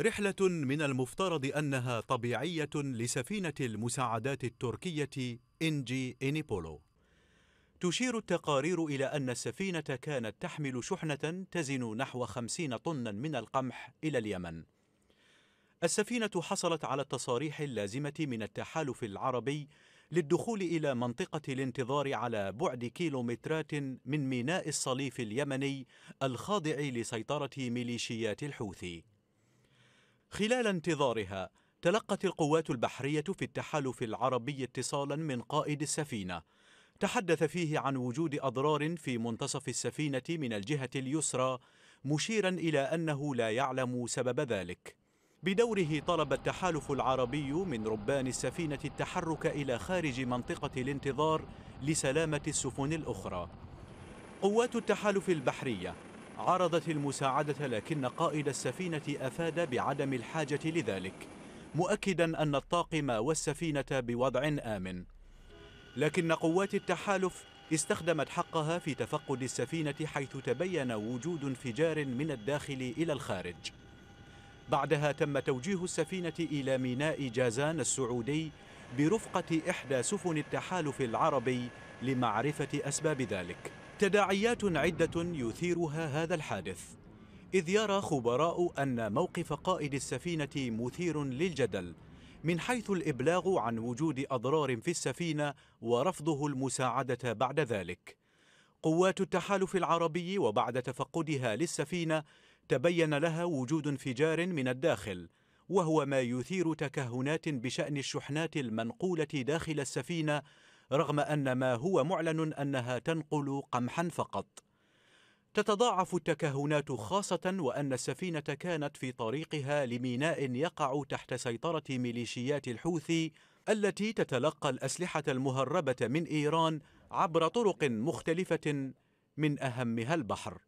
رحلة من المفترض أنها طبيعية لسفينة المساعدات التركية إنجي إنيبولو تشير التقارير إلى أن السفينة كانت تحمل شحنة تزن نحو خمسين طنا من القمح إلى اليمن السفينة حصلت على التصاريح اللازمة من التحالف العربي للدخول إلى منطقة الانتظار على بعد كيلومترات من ميناء الصليف اليمني الخاضع لسيطرة ميليشيات الحوثي خلال انتظارها تلقت القوات البحرية في التحالف العربي اتصالا من قائد السفينة تحدث فيه عن وجود أضرار في منتصف السفينة من الجهة اليسرى مشيرا إلى أنه لا يعلم سبب ذلك بدوره طلب التحالف العربي من ربان السفينة التحرك إلى خارج منطقة الانتظار لسلامة السفن الأخرى قوات التحالف البحرية عرضت المساعدة لكن قائد السفينة أفاد بعدم الحاجة لذلك مؤكدا أن الطاقم والسفينة بوضع آمن لكن قوات التحالف استخدمت حقها في تفقد السفينة حيث تبين وجود انفجار من الداخل إلى الخارج بعدها تم توجيه السفينة إلى ميناء جازان السعودي برفقة إحدى سفن التحالف العربي لمعرفة أسباب ذلك تداعيات عدة يثيرها هذا الحادث إذ يرى خبراء أن موقف قائد السفينة مثير للجدل من حيث الإبلاغ عن وجود أضرار في السفينة ورفضه المساعدة بعد ذلك قوات التحالف العربي وبعد تفقدها للسفينة تبين لها وجود انفجار من الداخل وهو ما يثير تكهنات بشأن الشحنات المنقولة داخل السفينة رغم أن ما هو معلن أنها تنقل قمحا فقط تتضاعف التكهنات خاصة وأن السفينة كانت في طريقها لميناء يقع تحت سيطرة ميليشيات الحوثي التي تتلقى الأسلحة المهربة من إيران عبر طرق مختلفة من أهمها البحر